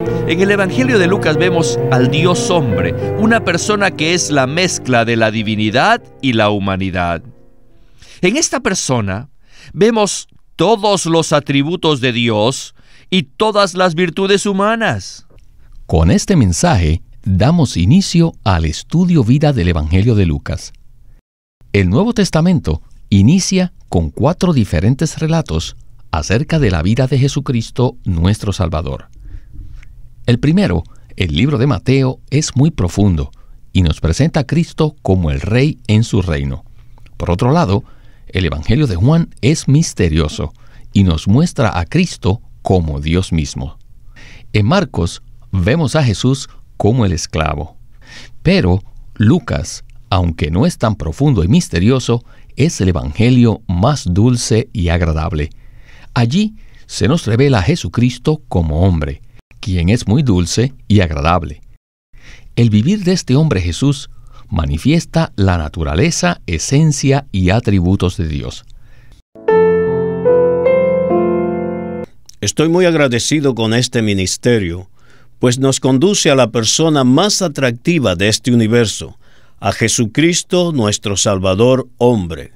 En el Evangelio de Lucas vemos al Dios hombre, una persona que es la mezcla de la divinidad y la humanidad. En esta persona vemos todos los atributos de Dios y todas las virtudes humanas. Con este mensaje damos inicio al estudio vida del Evangelio de Lucas. El Nuevo Testamento inicia con cuatro diferentes relatos acerca de la vida de Jesucristo nuestro Salvador. El primero, el libro de Mateo, es muy profundo y nos presenta a Cristo como el Rey en su reino. Por otro lado, el Evangelio de Juan es misterioso y nos muestra a Cristo como Dios mismo. En Marcos vemos a Jesús como el esclavo, pero Lucas, aunque no es tan profundo y misterioso, es el Evangelio más dulce y agradable. Allí se nos revela a Jesucristo como hombre, quien es muy dulce y agradable. El vivir de este hombre Jesús manifiesta la naturaleza, esencia y atributos de Dios. Estoy muy agradecido con este ministerio, pues nos conduce a la persona más atractiva de este universo, a Jesucristo nuestro Salvador hombre.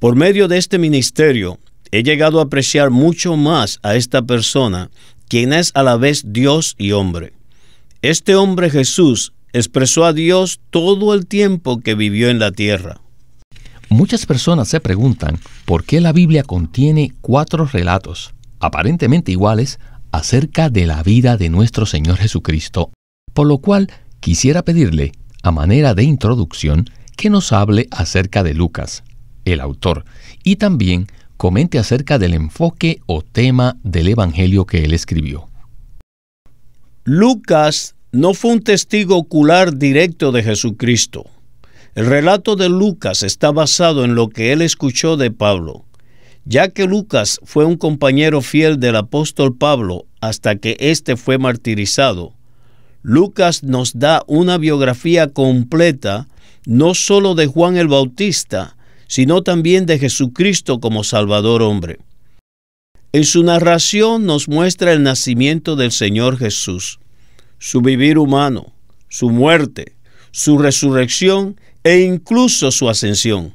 Por medio de este ministerio, he llegado a apreciar mucho más a esta persona quien es a la vez Dios y hombre. Este hombre Jesús expresó a Dios todo el tiempo que vivió en la tierra. Muchas personas se preguntan por qué la Biblia contiene cuatro relatos, aparentemente iguales, acerca de la vida de nuestro Señor Jesucristo, por lo cual quisiera pedirle, a manera de introducción, que nos hable acerca de Lucas, el autor, y también comente acerca del enfoque o tema del Evangelio que él escribió. Lucas no fue un testigo ocular directo de Jesucristo. El relato de Lucas está basado en lo que él escuchó de Pablo, ya que Lucas fue un compañero fiel del apóstol Pablo hasta que éste fue martirizado. Lucas nos da una biografía completa no sólo de Juan el Bautista, sino también de Jesucristo como Salvador hombre. En su narración nos muestra el nacimiento del Señor Jesús, su vivir humano, su muerte, su resurrección e incluso su ascensión.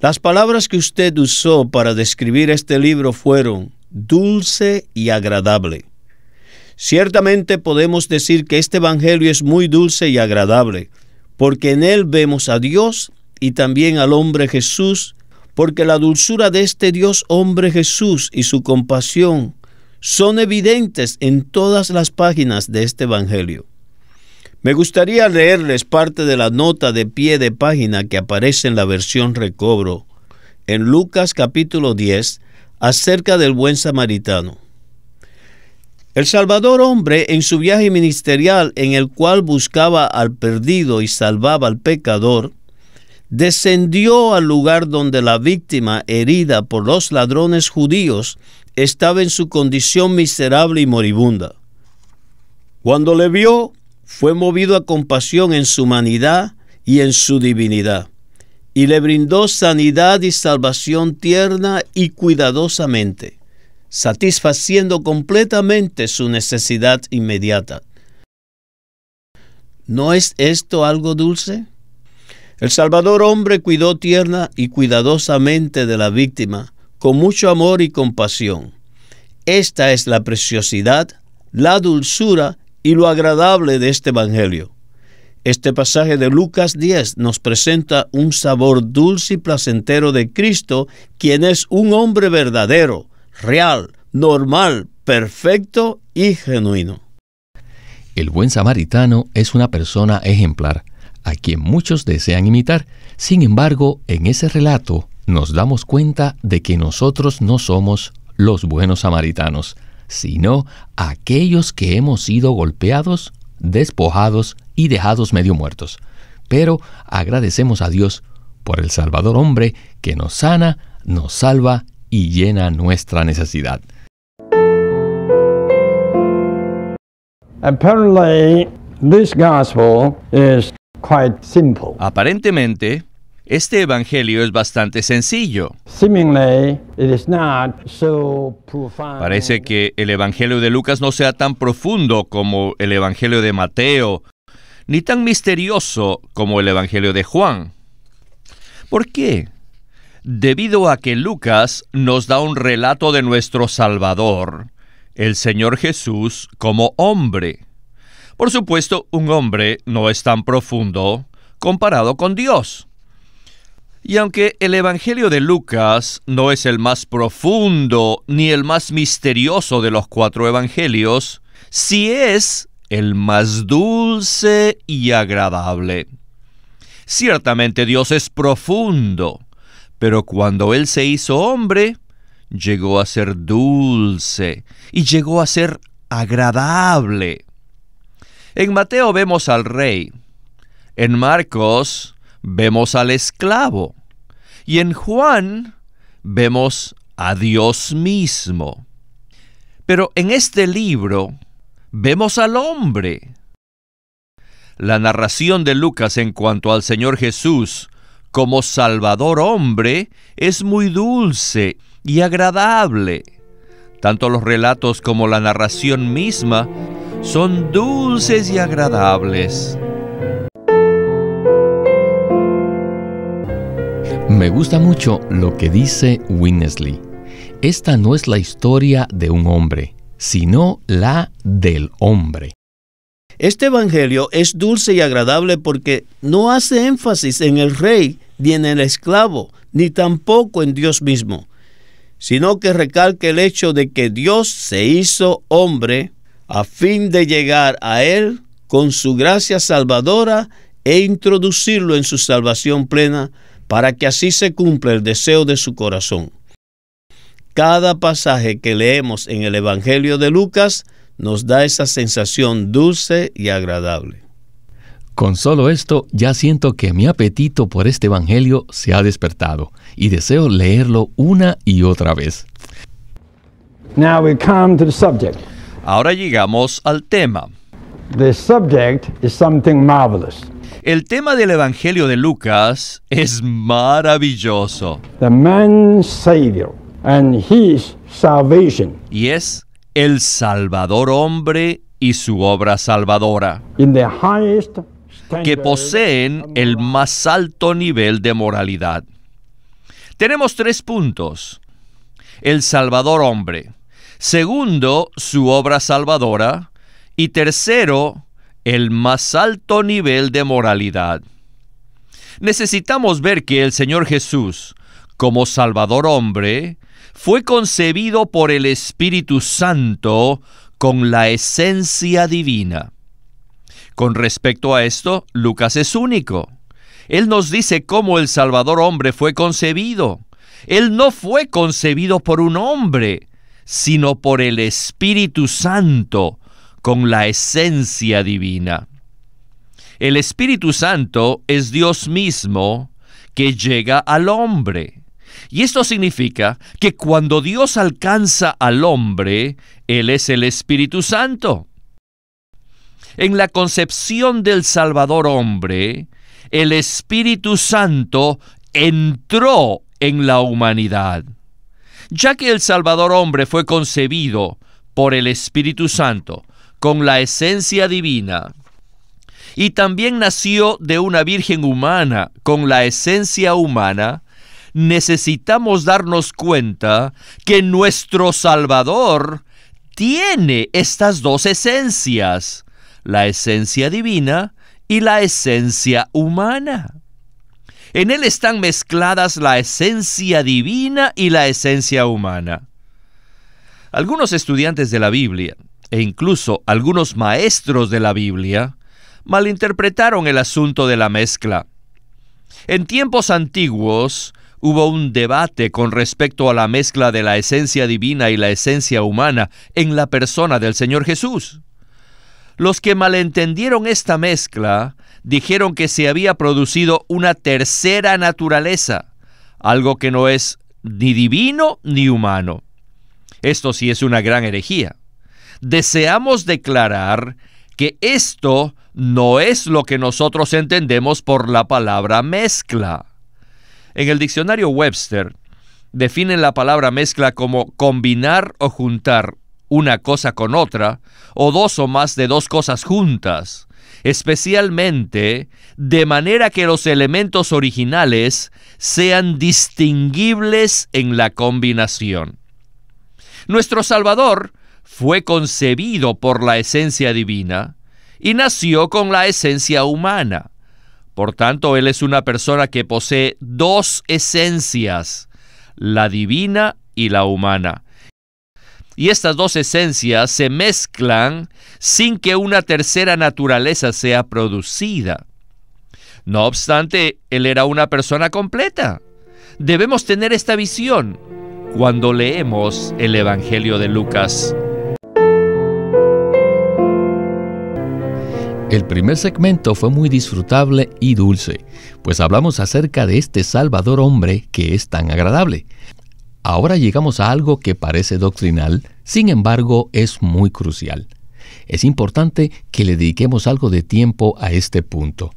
Las palabras que usted usó para describir este libro fueron dulce y agradable. Ciertamente podemos decir que este Evangelio es muy dulce y agradable, porque en él vemos a Dios y también al hombre Jesús, porque la dulzura de este Dios hombre Jesús y su compasión son evidentes en todas las páginas de este Evangelio. Me gustaría leerles parte de la nota de pie de página que aparece en la versión recobro, en Lucas capítulo 10, acerca del buen samaritano. El Salvador hombre, en su viaje ministerial en el cual buscaba al perdido y salvaba al pecador, descendió al lugar donde la víctima herida por los ladrones judíos estaba en su condición miserable y moribunda. Cuando le vio, fue movido a compasión en su humanidad y en su divinidad, y le brindó sanidad y salvación tierna y cuidadosamente, satisfaciendo completamente su necesidad inmediata. ¿No es esto algo dulce? El Salvador hombre cuidó tierna y cuidadosamente de la víctima, con mucho amor y compasión. Esta es la preciosidad, la dulzura y lo agradable de este Evangelio. Este pasaje de Lucas 10 nos presenta un sabor dulce y placentero de Cristo, quien es un hombre verdadero, real, normal, perfecto y genuino. El buen samaritano es una persona ejemplar a quien muchos desean imitar. Sin embargo, en ese relato nos damos cuenta de que nosotros no somos los buenos samaritanos, sino aquellos que hemos sido golpeados, despojados y dejados medio muertos. Pero agradecemos a Dios por el Salvador hombre que nos sana, nos salva y llena nuestra necesidad. Apparently, this gospel is Aparentemente, este evangelio es bastante sencillo. Parece que el evangelio de Lucas no sea tan profundo como el evangelio de Mateo, ni tan misterioso como el evangelio de Juan. ¿Por qué? Debido a que Lucas nos da un relato de nuestro Salvador, el Señor Jesús, como hombre. Por supuesto, un hombre no es tan profundo comparado con Dios. Y aunque el Evangelio de Lucas no es el más profundo ni el más misterioso de los cuatro Evangelios, sí es el más dulce y agradable. Ciertamente Dios es profundo, pero cuando Él se hizo hombre, llegó a ser dulce y llegó a ser agradable. En Mateo vemos al rey, en Marcos vemos al esclavo y en Juan vemos a Dios mismo. Pero en este libro vemos al hombre. La narración de Lucas en cuanto al Señor Jesús como Salvador hombre es muy dulce y agradable. Tanto los relatos como la narración misma son dulces y agradables. Me gusta mucho lo que dice Winnesley. Esta no es la historia de un hombre, sino la del hombre. Este Evangelio es dulce y agradable porque no hace énfasis en el rey ni en el esclavo, ni tampoco en Dios mismo, sino que recalca el hecho de que Dios se hizo hombre a fin de llegar a Él con su gracia salvadora e introducirlo en su salvación plena para que así se cumpla el deseo de su corazón. Cada pasaje que leemos en el Evangelio de Lucas nos da esa sensación dulce y agradable. Con solo esto ya siento que mi apetito por este Evangelio se ha despertado y deseo leerlo una y otra vez. Now we come to the subject. Ahora llegamos al tema. El tema del Evangelio de Lucas es maravilloso. Y es el Salvador hombre y su obra salvadora. que poseen el más alto nivel de moralidad. Tenemos tres puntos. El Salvador hombre. Segundo, su obra salvadora. Y tercero, el más alto nivel de moralidad. Necesitamos ver que el Señor Jesús, como Salvador hombre, fue concebido por el Espíritu Santo con la esencia divina. Con respecto a esto, Lucas es único. Él nos dice cómo el Salvador hombre fue concebido. Él no fue concebido por un hombre, sino por el Espíritu Santo con la esencia divina. El Espíritu Santo es Dios mismo que llega al hombre. Y esto significa que cuando Dios alcanza al hombre, Él es el Espíritu Santo. En la concepción del Salvador hombre, el Espíritu Santo entró en la humanidad. Ya que el Salvador hombre fue concebido por el Espíritu Santo con la esencia divina, y también nació de una virgen humana con la esencia humana, necesitamos darnos cuenta que nuestro Salvador tiene estas dos esencias, la esencia divina y la esencia humana. En él están mezcladas la esencia divina y la esencia humana. Algunos estudiantes de la Biblia, e incluso algunos maestros de la Biblia, malinterpretaron el asunto de la mezcla. En tiempos antiguos hubo un debate con respecto a la mezcla de la esencia divina y la esencia humana en la persona del Señor Jesús. Los que malentendieron esta mezcla dijeron que se había producido una tercera naturaleza, algo que no es ni divino ni humano. Esto sí es una gran herejía. Deseamos declarar que esto no es lo que nosotros entendemos por la palabra mezcla. En el diccionario Webster definen la palabra mezcla como combinar o juntar una cosa con otra o dos o más de dos cosas juntas especialmente de manera que los elementos originales sean distinguibles en la combinación. Nuestro Salvador fue concebido por la esencia divina y nació con la esencia humana. Por tanto, Él es una persona que posee dos esencias, la divina y la humana y estas dos esencias se mezclan sin que una tercera naturaleza sea producida. No obstante, él era una persona completa. Debemos tener esta visión cuando leemos el Evangelio de Lucas. El primer segmento fue muy disfrutable y dulce, pues hablamos acerca de este Salvador hombre que es tan agradable. Ahora llegamos a algo que parece doctrinal, sin embargo es muy crucial. Es importante que le dediquemos algo de tiempo a este punto.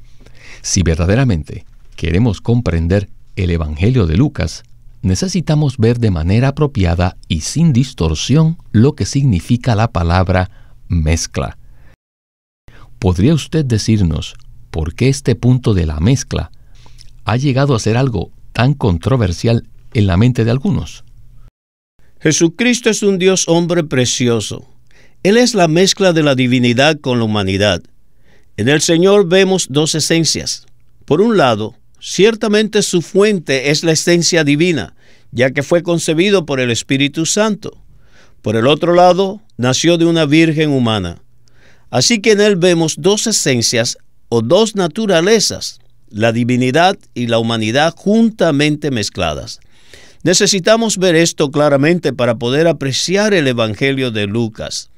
Si verdaderamente queremos comprender el Evangelio de Lucas, necesitamos ver de manera apropiada y sin distorsión lo que significa la palabra mezcla. ¿Podría usted decirnos por qué este punto de la mezcla ha llegado a ser algo tan controversial en la mente de algunos. Jesucristo es un Dios hombre precioso. Él es la mezcla de la divinidad con la humanidad. En el Señor vemos dos esencias. Por un lado, ciertamente su fuente es la esencia divina, ya que fue concebido por el Espíritu Santo. Por el otro lado, nació de una virgen humana. Así que en él vemos dos esencias o dos naturalezas, la divinidad y la humanidad juntamente mezcladas. Necesitamos ver esto claramente para poder apreciar el Evangelio de Lucas.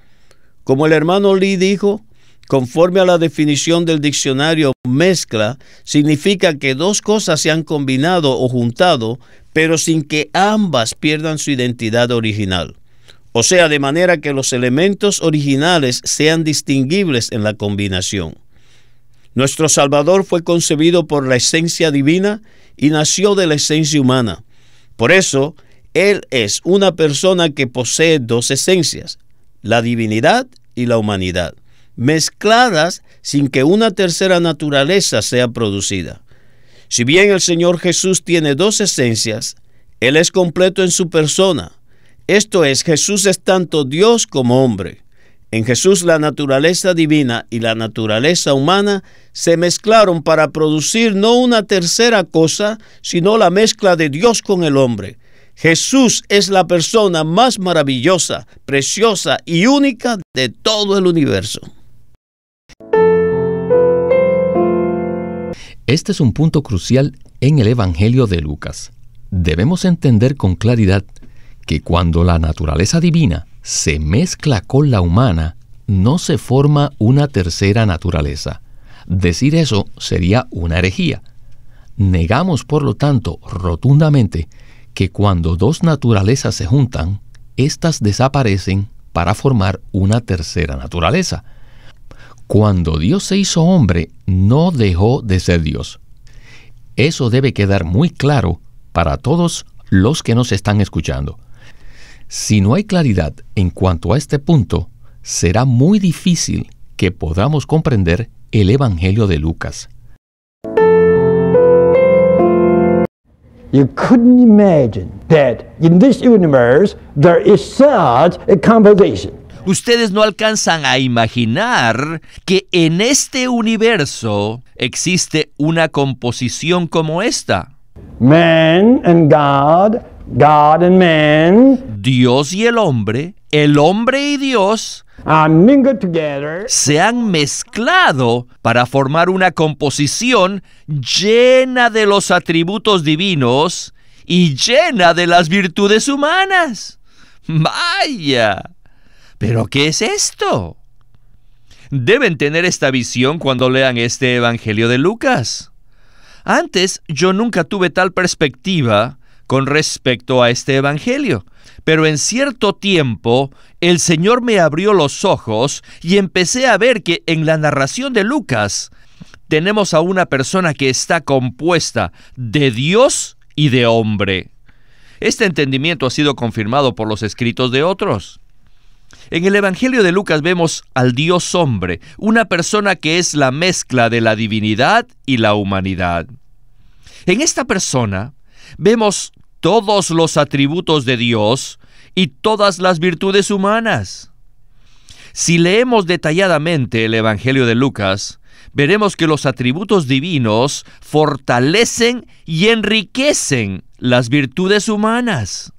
Como el hermano Lee dijo, conforme a la definición del diccionario, mezcla significa que dos cosas se han combinado o juntado, pero sin que ambas pierdan su identidad original. O sea, de manera que los elementos originales sean distinguibles en la combinación. Nuestro Salvador fue concebido por la esencia divina y nació de la esencia humana. Por eso, Él es una persona que posee dos esencias, la divinidad y la humanidad, mezcladas sin que una tercera naturaleza sea producida. Si bien el Señor Jesús tiene dos esencias, Él es completo en su persona. Esto es, Jesús es tanto Dios como hombre. En Jesús la naturaleza divina y la naturaleza humana se mezclaron para producir no una tercera cosa, sino la mezcla de Dios con el hombre. Jesús es la persona más maravillosa, preciosa y única de todo el universo. Este es un punto crucial en el Evangelio de Lucas. Debemos entender con claridad que cuando la naturaleza divina se mezcla con la humana, no se forma una tercera naturaleza. Decir eso sería una herejía. Negamos, por lo tanto, rotundamente que cuando dos naturalezas se juntan, éstas desaparecen para formar una tercera naturaleza. Cuando Dios se hizo hombre, no dejó de ser Dios. Eso debe quedar muy claro para todos los que nos están escuchando. Si no hay claridad en cuanto a este punto, será muy difícil que podamos comprender el Evangelio de Lucas. Ustedes no alcanzan a imaginar que en este universo existe una composición como esta. Man and God Dios y el hombre, el hombre y Dios, ah, se han mezclado para formar una composición llena de los atributos divinos y llena de las virtudes humanas. Vaya. ¿Pero qué es esto? Deben tener esta visión cuando lean este Evangelio de Lucas. Antes yo nunca tuve tal perspectiva con respecto a este Evangelio. Pero en cierto tiempo el Señor me abrió los ojos y empecé a ver que en la narración de Lucas tenemos a una persona que está compuesta de Dios y de hombre. Este entendimiento ha sido confirmado por los escritos de otros. En el Evangelio de Lucas vemos al Dios hombre, una persona que es la mezcla de la divinidad y la humanidad. En esta persona vemos todos los atributos de Dios y todas las virtudes humanas. Si leemos detalladamente el Evangelio de Lucas, veremos que los atributos divinos fortalecen y enriquecen las virtudes humanas.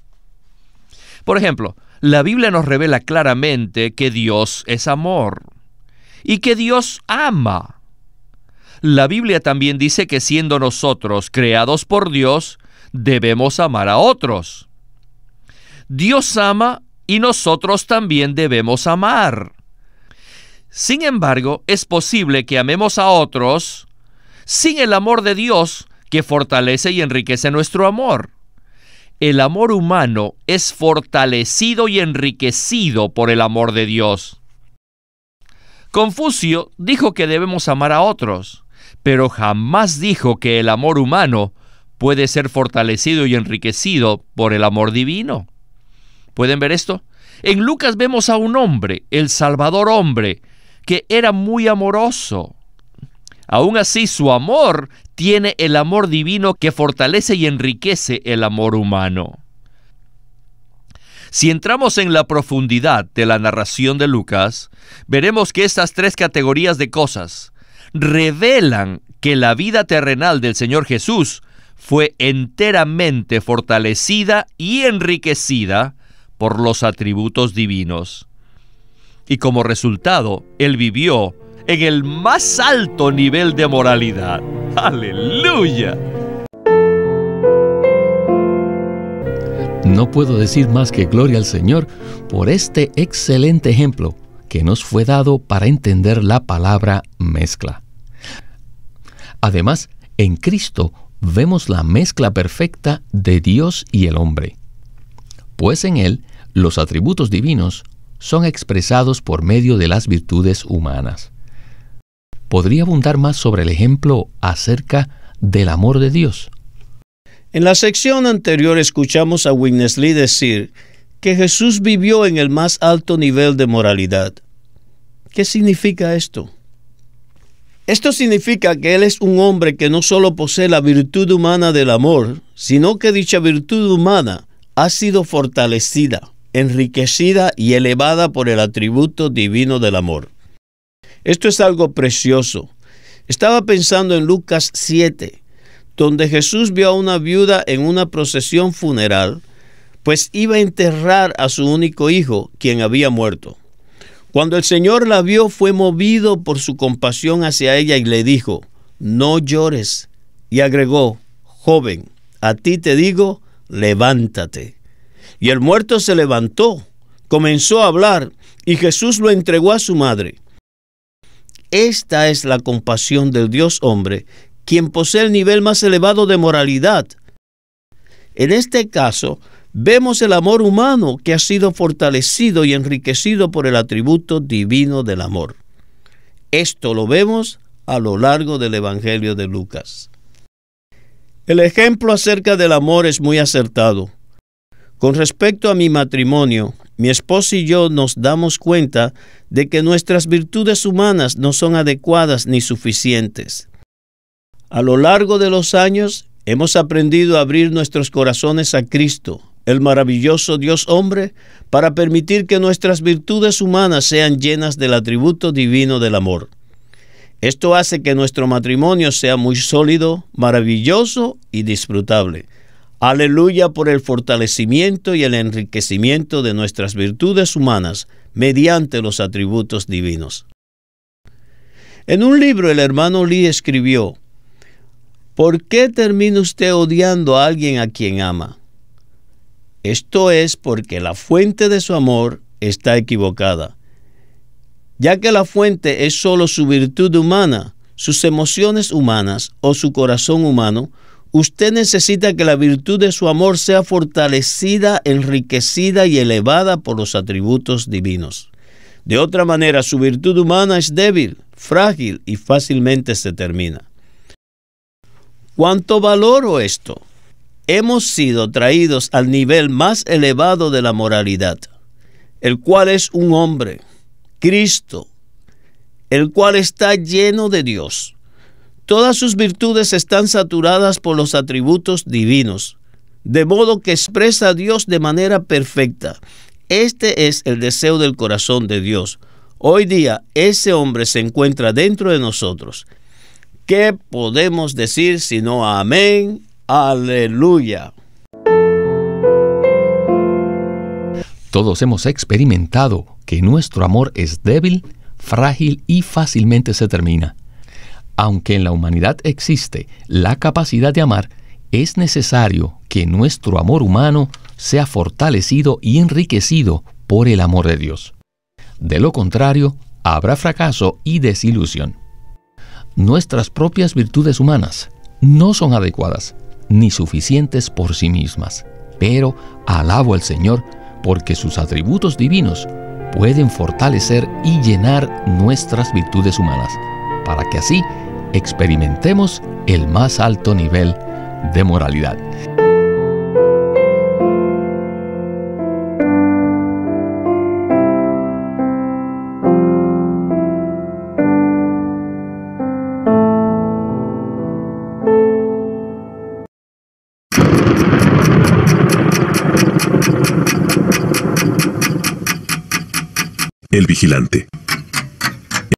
Por ejemplo, la Biblia nos revela claramente que Dios es amor y que Dios ama. La Biblia también dice que siendo nosotros creados por Dios, debemos amar a otros. Dios ama y nosotros también debemos amar. Sin embargo, es posible que amemos a otros sin el amor de Dios que fortalece y enriquece nuestro amor. El amor humano es fortalecido y enriquecido por el amor de Dios. Confucio dijo que debemos amar a otros, pero jamás dijo que el amor humano puede ser fortalecido y enriquecido por el amor divino. ¿Pueden ver esto? En Lucas vemos a un hombre, el Salvador hombre, que era muy amoroso. Aún así, su amor tiene el amor divino que fortalece y enriquece el amor humano. Si entramos en la profundidad de la narración de Lucas, veremos que estas tres categorías de cosas revelan que la vida terrenal del Señor Jesús fue enteramente fortalecida y enriquecida por los atributos divinos. Y como resultado, él vivió en el más alto nivel de moralidad. Aleluya. No puedo decir más que gloria al Señor por este excelente ejemplo que nos fue dado para entender la palabra mezcla. Además, en Cristo vemos la mezcla perfecta de Dios y el hombre, pues en Él los atributos divinos son expresados por medio de las virtudes humanas. ¿Podría abundar más sobre el ejemplo acerca del amor de Dios? En la sección anterior escuchamos a Lee decir que Jesús vivió en el más alto nivel de moralidad. ¿Qué significa esto? Esto significa que él es un hombre que no solo posee la virtud humana del amor, sino que dicha virtud humana ha sido fortalecida, enriquecida y elevada por el atributo divino del amor. Esto es algo precioso. Estaba pensando en Lucas 7, donde Jesús vio a una viuda en una procesión funeral, pues iba a enterrar a su único hijo, quien había muerto. Cuando el Señor la vio fue movido por su compasión hacia ella y le dijo, no llores. Y agregó, joven, a ti te digo, levántate. Y el muerto se levantó, comenzó a hablar, y Jesús lo entregó a su madre. Esta es la compasión del Dios hombre, quien posee el nivel más elevado de moralidad. En este caso, vemos el amor humano que ha sido fortalecido y enriquecido por el atributo divino del amor. Esto lo vemos a lo largo del Evangelio de Lucas. El ejemplo acerca del amor es muy acertado. Con respecto a mi matrimonio, mi esposo y yo nos damos cuenta de que nuestras virtudes humanas no son adecuadas ni suficientes. A lo largo de los años hemos aprendido a abrir nuestros corazones a Cristo, el maravilloso Dios hombre, para permitir que nuestras virtudes humanas sean llenas del atributo divino del amor. Esto hace que nuestro matrimonio sea muy sólido, maravilloso y disfrutable. Aleluya por el fortalecimiento y el enriquecimiento de nuestras virtudes humanas mediante los atributos divinos. En un libro el hermano Lee escribió, ¿Por qué termina usted odiando a alguien a quien ama? Esto es porque la fuente de su amor está equivocada. Ya que la fuente es sólo su virtud humana, sus emociones humanas o su corazón humano, usted necesita que la virtud de su amor sea fortalecida, enriquecida y elevada por los atributos divinos. De otra manera, su virtud humana es débil, frágil y fácilmente se termina. ¿Cuánto valoro esto? hemos sido traídos al nivel más elevado de la moralidad, el cual es un hombre, Cristo, el cual está lleno de Dios. Todas sus virtudes están saturadas por los atributos divinos, de modo que expresa a Dios de manera perfecta. Este es el deseo del corazón de Dios. Hoy día ese hombre se encuentra dentro de nosotros. ¿Qué podemos decir sino amén Aleluya. Todos hemos experimentado que nuestro amor es débil, frágil y fácilmente se termina. Aunque en la humanidad existe la capacidad de amar, es necesario que nuestro amor humano sea fortalecido y enriquecido por el amor de Dios. De lo contrario, habrá fracaso y desilusión. Nuestras propias virtudes humanas no son adecuadas ni suficientes por sí mismas. Pero alabo al Señor porque sus atributos divinos pueden fortalecer y llenar nuestras virtudes humanas, para que así experimentemos el más alto nivel de moralidad.